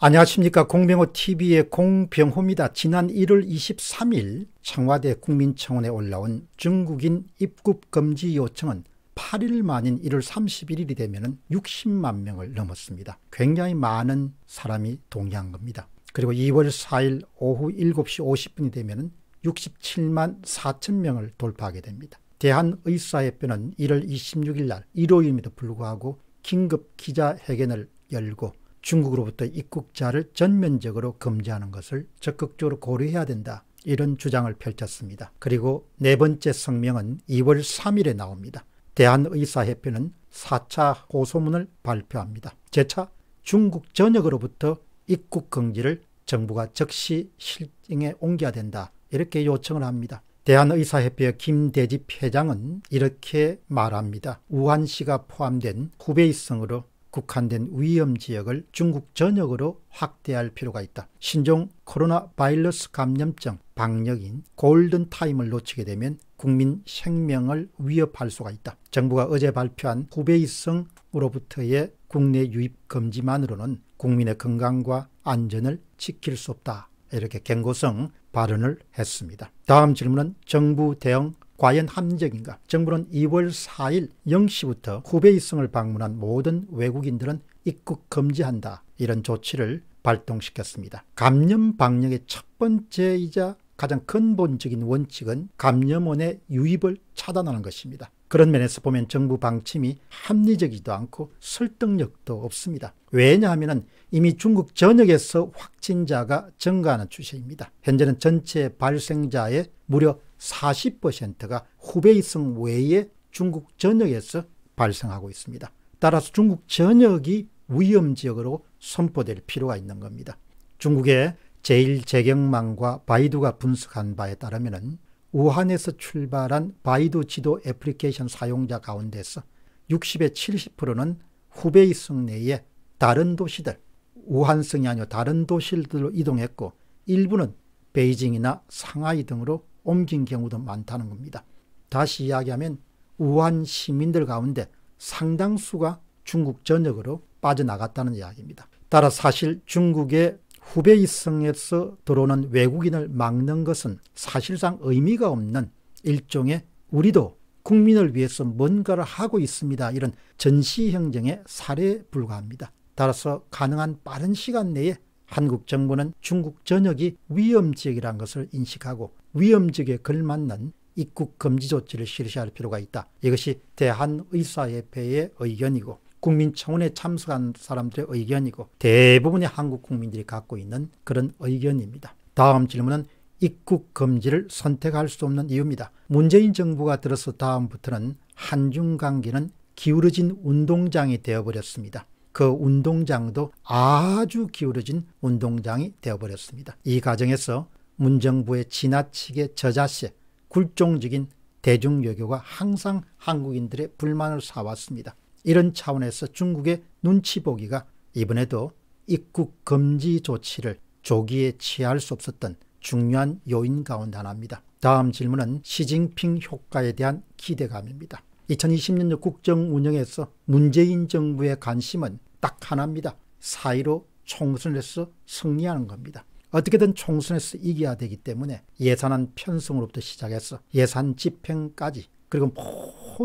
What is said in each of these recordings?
안녕하십니까 공병호 TV의 공병호입니다. 지난 1월 23일 청와대 국민청원에 올라온 중국인 입국 금지 요청은 8일 만인 1월 31일이 되면 60만 명을 넘었습니다. 굉장히 많은 사람이 동의한 겁니다. 그리고 2월 4일 오후 7시 50분이 되면 67만 4천 명을 돌파하게 됩니다. 대한의사협회는 1월 26일 날 일요일임에도 불구하고 긴급 기자회견을 열고 중국으로부터 입국자를 전면적으로 금지하는 것을 적극적으로 고려해야 된다. 이런 주장을 펼쳤습니다. 그리고 네 번째 성명은 2월 3일에 나옵니다. 대한의사협회는 4차 호소문을 발표합니다. 제차 중국 전역으로부터 입국 금지를 정부가 즉시 실행에 옮겨야 된다. 이렇게 요청을 합니다. 대한의사협회 김대집 회장은 이렇게 말합니다. 우한시가 포함된 후베이성으로 국한된 위험 지역을 중국 전역으로 확대할 필요가 있다. 신종 코로나 바이러스 감염증 방역인 골든타임을 놓치게 되면 국민 생명을 위협할 수가 있다. 정부가 어제 발표한 후베이성으로부터의 국내 유입 금지만으로는 국민의 건강과 안전을 지킬 수 없다. 이렇게 경고성 발언을 했습니다. 다음 질문은 정부 대응 과연 합리적인가? 정부는 2월 4일 0시부터 후베이성을 방문한 모든 외국인들은 입국 금지한다. 이런 조치를 발동시켰습니다. 감염 방역의 첫 번째이자 가장 근본적인 원칙은 감염원의 유입을 차단하는 것입니다. 그런 면에서 보면 정부 방침이 합리적이지도 않고 설득력도 없습니다. 왜냐하면 이미 중국 전역에서 확진자가 증가하는 추세입니다. 현재는 전체 발생자의 무려 40%가 후베이성 외에 중국 전역에서 발생하고 있습니다. 따라서 중국 전역이 위험지역으로 선포될 필요가 있는 겁니다. 중국의 제1재경망과 바이두가 분석한 바에 따르면 우한에서 출발한 바이두 지도 애플리케이션 사용자 가운데서 60의 70%는 후베이성 내에 다른 도시들, 우한성이 아니고 다른 도시들로 이동했고 일부는 베이징이나 상하이 등으로 옮긴 경우도 많다는 겁니다. 다시 이야기하면 우한 시민들 가운데 상당수가 중국 전역으로 빠져나갔다는 이야기입니다. 따라 사실 중국의 후베이성에서 들어오는 외국인을 막는 것은 사실상 의미가 없는 일종의 우리도 국민을 위해서 뭔가를 하고 있습니다. 이런 전시형정의 사례에 불과합니다. 따라서 가능한 빠른 시간 내에 한국 정부는 중국 전역이 위험 지역이라는 것을 인식하고 위험 지역에 걸맞는 입국 금지 조치를 실시할 필요가 있다. 이것이 대한의사협회의 의견이고 국민청원에 참석한 사람들의 의견이고 대부분의 한국 국민들이 갖고 있는 그런 의견입니다. 다음 질문은 입국 금지를 선택할 수 없는 이유입니다. 문재인 정부가 들어서 다음부터는 한중 관계는 기울어진 운동장이 되어버렸습니다. 그 운동장도 아주 기울어진 운동장이 되어버렸습니다. 이 과정에서 문정부의 지나치게 저자세, 굴종적인 대중외교가 항상 한국인들의 불만을 사왔습니다. 이런 차원에서 중국의 눈치 보기가 이번에도 입국 금지 조치를 조기에 취할 수 없었던 중요한 요인 가운데 하나입니다. 다음 질문은 시진핑 효과에 대한 기대감입니다. 2020년 국정 운영에서 문재인 정부의 관심은 딱 하나입니다. 4이로 총선에서 승리하는 겁니다. 어떻게든 총선에서 이겨야 되기 때문에 예산안 편성으로부터 시작해서 예산 집행까지 그리고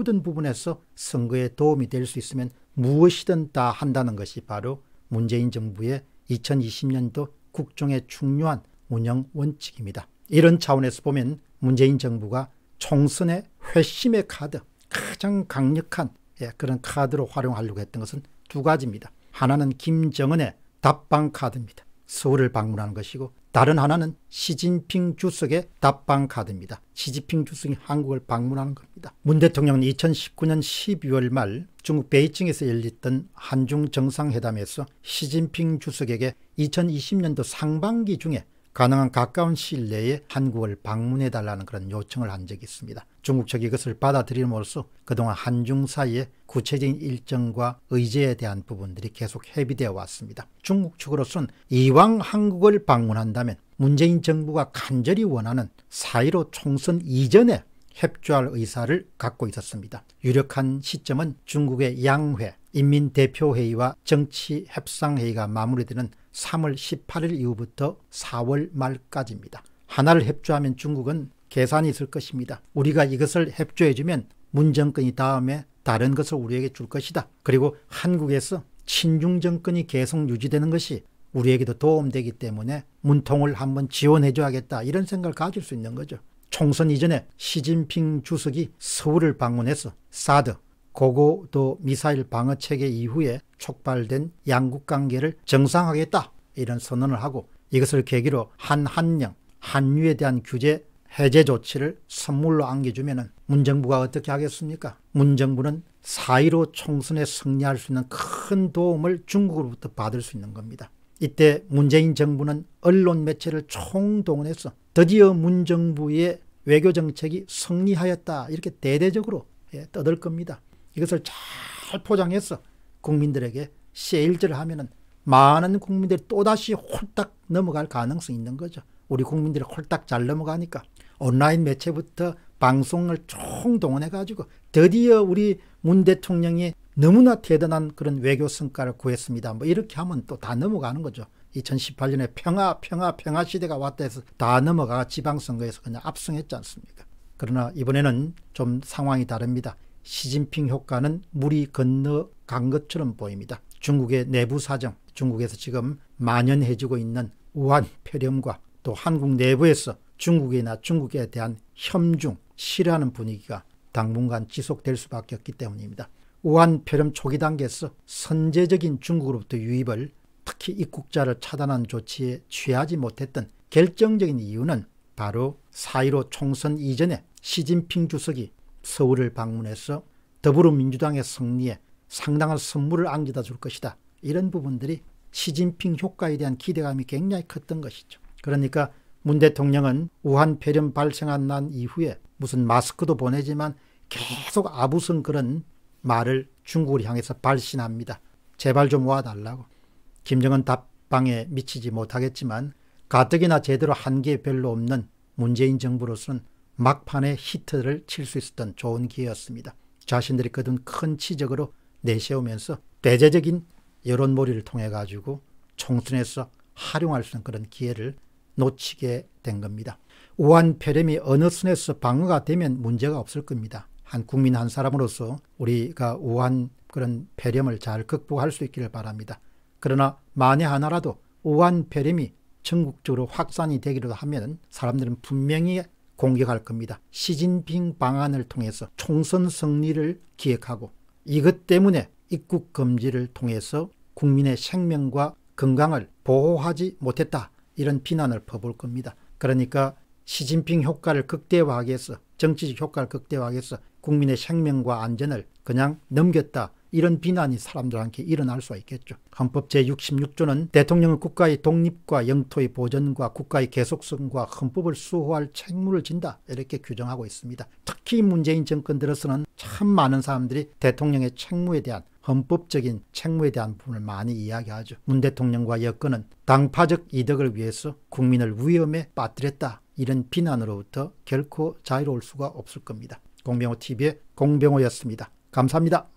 모든 부분에서 선거에 도움이 될 수 있으면 무엇이든 다 한다는 것이 바로 문재인 정부의 2020년도 국정의 중요한 운영 원칙입니다. 이런 차원에서 보면 문재인 정부가 총선의 회심의 카드 가장 강력한 예, 그런 카드로 활용하려고 했던 것은 두 가지입니다. 하나는 김정은의 답방 카드입니다. 서울을 방문하는 것이고 다른 하나는 시진핑 주석의 답방 카드입니다. 시진핑 주석이 한국을 방문하는 겁니다. 문 대통령은 2019년 12월 말 중국 베이징에서 열렸던 한중 정상회담에서 시진핑 주석에게 2020년도 상반기 중에 가능한 가까운 시일 내에 한국을 방문해 달라는 그런 요청을 한 적이 있습니다. 중국 측이 그것을 받아들임으로써 그동안 한중 사이의 구체적인 일정과 의제에 대한 부분들이 계속 협의되어 왔습니다. 중국 측으로선 이왕 한국을 방문한다면 문재인 정부가 간절히 원하는 사이로 총선 이전에 협조할 의사를 갖고 있었습니다. 유력한 시점은 중국의 양회, 인민대표회의와 정치협상회의가 마무리되는 3월 18일 이후부터 4월 말까지입니다. 하나를 협조하면 중국은 계산이 있을 것입니다. 우리가 이것을 협조해주면 문정권이 다음에 다른 것을 우리에게 줄 것이다. 그리고 한국에서 친중 정권이 계속 유지되는 것이 우리에게도 도움되기 때문에 문통을 한번 지원해줘야겠다 이런 생각을 가질 수 있는 거죠. 총선 이전에 시진핑 주석이 서울을 방문해서 사드, 고고도 미사일 방어 체계 이후에 촉발된 양국 관계를 정상화하겠다 이런 선언을 하고 이것을 계기로 한한령, 한류에 대한 규제 해제 조치를 선물로 안겨주면 문정부가 어떻게 하겠습니까? 문정부는 4.15 총선에 승리할 수 있는 큰 도움을 중국으로부터 받을 수 있는 겁니다. 이때 문재인 정부는 언론 매체를 총동원해서 드디어 문정부의 외교정책이 승리하였다 이렇게 대대적으로 예, 떠들 겁니다. 이것을 잘 포장해서 국민들에게 세일즈를 하면은 많은 국민들이 또다시 홀딱 넘어갈 가능성이 있는 거죠. 우리 국민들이 홀딱 잘 넘어가니까. 온라인 매체부터 방송을 총동원해가지고 드디어 우리 문 대통령이 너무나 대단한 그런 외교 성과를 구했습니다. 뭐 이렇게 하면 또 다 넘어가는 거죠. 2018년에 평화 평화 평화 시대가 왔다 해서 다 넘어가 지방선거에서 그냥 압승했지 않습니까? 그러나 이번에는 좀 상황이 다릅니다. 시진핑 효과는 물이 건너간 것처럼 보입니다. 중국의 내부 사정, 중국에서 지금 만연해지고 있는 우한 폐렴과 또 한국 내부에서 중국이나 중국에 대한 혐중, 싫어하는 분위기가 당분간 지속될 수밖에 없기 때문입니다. 우한 폐렴 초기 단계에서 선제적인 중국으로부터 유입을 특히 입국자를 차단한 조치에 취하지 못했던 결정적인 이유는 바로 4.15 총선 이전에 시진핑 주석이 서울을 방문해서 더불어민주당의 승리에 상당한 선물을 안겨다 줄 것이다. 이런 부분들이 시진핑 효과에 대한 기대감이 굉장히 컸던 것이죠. 그러니까 문 대통령은 우한 폐렴 발생한 난 이후에 무슨 마스크도 보내지만 계속 아부성 그런 말을 중국을 향해서 발신합니다. 제발 좀 와달라고. 김정은 답방에 미치지 못하겠지만 가뜩이나 제대로 한계 별로 없는 문재인 정부로서는 막판에 히트를 칠 수 있었던 좋은 기회였습니다. 자신들이 거둔 큰 치적으로 내세우면서 대제적인 여론몰이를 통해 가지고 총선에서 활용할 수 있는 그런 기회를 놓치게 된 겁니다. 우한 폐렴이 어느 순에서 방어가 되면 문제가 없을 겁니다. 한 국민 한 사람으로서 우리가 우한 그런 폐렴을 잘 극복할 수 있기를 바랍니다. 그러나 만에 하나라도 우한 폐렴이 전국적으로 확산이 되기로 하면 사람들은 분명히 공격할 겁니다. 시진핑 방안을 통해서 총선 승리를 기획하고 이것 때문에 입국 금지를 통해서 국민의 생명과 건강을 보호하지 못했다. 이런 비난을 퍼볼 겁니다. 그러니까 시진핑 효과를 극대화하기 위해서 정치적 효과를 극대화하기 위해서 국민의 생명과 안전을 그냥 넘겼다. 이런 비난이 사람들한테 일어날 수가 있겠죠. 헌법 제66조는 대통령은 국가의 독립과 영토의 보전과 국가의 계속성과 헌법을 수호할 책무를 진다 이렇게 규정하고 있습니다. 특히 문재인 정권 들어서는 참 많은 사람들이 대통령의 책무에 대한 헌법적인 책무에 대한 부분을 많이 이야기하죠. 문 대통령과 여권은 당파적 이득을 위해서 국민을 위험에 빠뜨렸다. 이런 비난으로부터 결코 자유로울 수가 없을 겁니다. 공병호 TV의 공병호였습니다. 감사합니다.